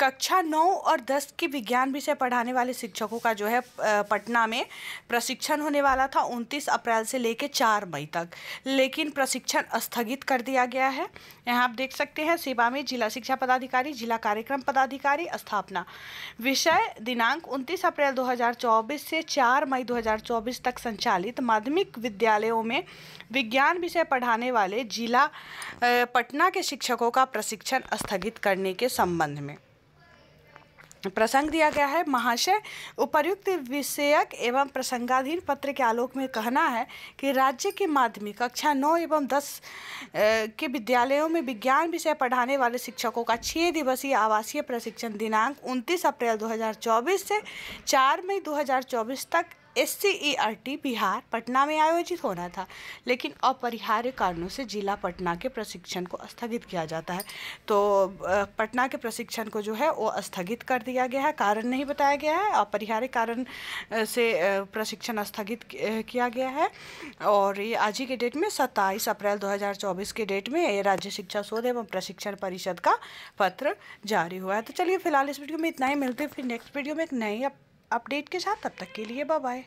कक्षा नौ और दस के विज्ञान विषय पढ़ाने वाले शिक्षकों का जो है पटना में प्रशिक्षण होने वाला था उनतीस अप्रैल से लेकर चार मई तक लेकिन प्रशिक्षण स्थगित कर दिया गया है यहाँ आप देख सकते हैं सेवा में जिला शिक्षा पदाधिकारी जिला कार्यक्रम पदाधिकारी स्थापना विषय दिनांक उनतीस अप्रैल 2024 से चार मई दो तक संचालित माध्यमिक विद्यालयों में विज्ञान विषय पढ़ाने वाले जिला पटना के शिक्षकों का प्रशिक्षण स्थगित करने के संबंध में प्रसंग दिया गया है महाशय उपर्युक्त विषयक एवं प्रसंगाधीन पत्र के आलोक में कहना है कि राज्य के माध्यमिक कक्षा नौ एवं दस के विद्यालयों में विज्ञान विषय पढ़ाने वाले शिक्षकों का छः दिवसीय आवासीय प्रशिक्षण दिनांक 29 अप्रैल 2024 से 4 मई 2024 तक एस e बिहार पटना में आयोजित होना था लेकिन अपरिहार्य कारणों से जिला पटना के प्रशिक्षण को स्थगित किया जाता है तो पटना के प्रशिक्षण को जो है वो स्थगित कर दिया गया है कारण नहीं बताया गया है अपरिहार्य कारण से प्रशिक्षण स्थगित किया गया है और ये आज ही के डेट में सत्ताईस अप्रैल 2024 के डेट में राज्य शिक्षा शोध एवं प्रशिक्षण परिषद का पत्र जारी हुआ है तो चलिए फिलहाल इस वीडियो में इतना ही मिलते हैं फिर नेक्स्ट वीडियो में एक नई अपडेट के साथ तब तक के लिए बाय